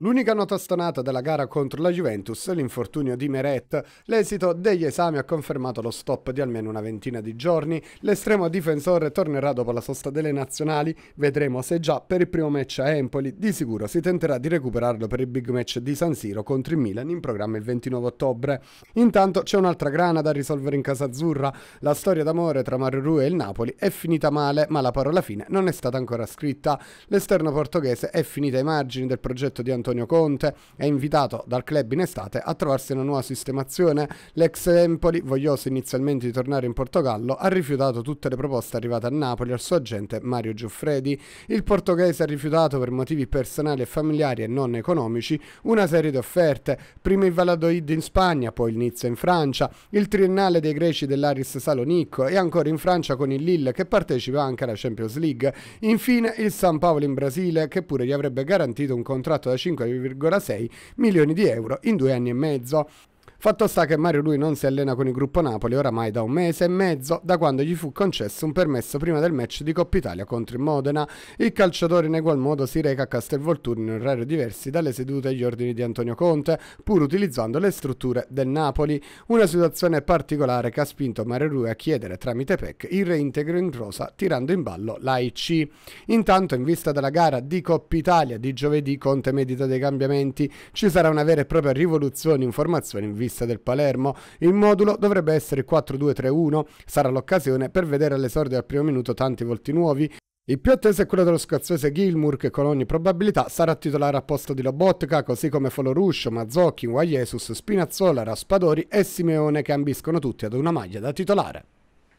L'unica nota stonata della gara contro la Juventus è l'infortunio di Meret. L'esito degli esami ha confermato lo stop di almeno una ventina di giorni. L'estremo difensore tornerà dopo la sosta delle nazionali. Vedremo se già per il primo match a Empoli. Di sicuro si tenterà di recuperarlo per il big match di San Siro contro il Milan in programma il 29 ottobre. Intanto c'è un'altra grana da risolvere in casa azzurra. La storia d'amore tra Maruru e il Napoli è finita male, ma la parola fine non è stata ancora scritta. L'esterno portoghese è finita ai margini del progetto di Antonio Antonio Conte è invitato dal club in estate a trovarsi una nuova sistemazione. L'ex Empoli, voglioso inizialmente di tornare in Portogallo, ha rifiutato tutte le proposte arrivate a Napoli al suo agente Mario Giuffredi. Il portoghese ha rifiutato per motivi personali e familiari e non economici una serie di offerte, prima il Valladolid in Spagna, poi il Nizza in Francia, il triennale dei greci dell'Aris Salonicco e ancora in Francia con il Lille che partecipa anche alla Champions League. Infine il San Paolo in Brasile che pure gli avrebbe garantito un contratto da 5 5,6 milioni di euro in due anni e mezzo. Fatto sta che Mario lui non si allena con il gruppo Napoli oramai da un mese e mezzo, da quando gli fu concesso un permesso prima del match di Coppa Italia contro il Modena. Il calciatore in egual modo si reca a Castelvolturno in orari diversi dalle sedute e gli ordini di Antonio Conte, pur utilizzando le strutture del Napoli. Una situazione particolare che ha spinto Mario lui a chiedere tramite PEC il reintegro in rosa tirando in ballo l'AIC. Intanto in vista della gara di Coppa Italia di giovedì Conte medita dei cambiamenti, ci sarà una vera e propria rivoluzione in formazione in vista campionessa del Palermo. Il modulo dovrebbe essere 4-2-3-1, sarà l'occasione per vedere all'esordio al primo minuto tanti volti nuovi, il più atteso è quello dello scozzese Gilmour che con ogni probabilità sarà titolare a posto di Lobotka, così come Foloruscio, Mazzocchi, Guaiesus, Spinazzola, Raspadori e Simeone che ambiscono tutti ad una maglia da titolare.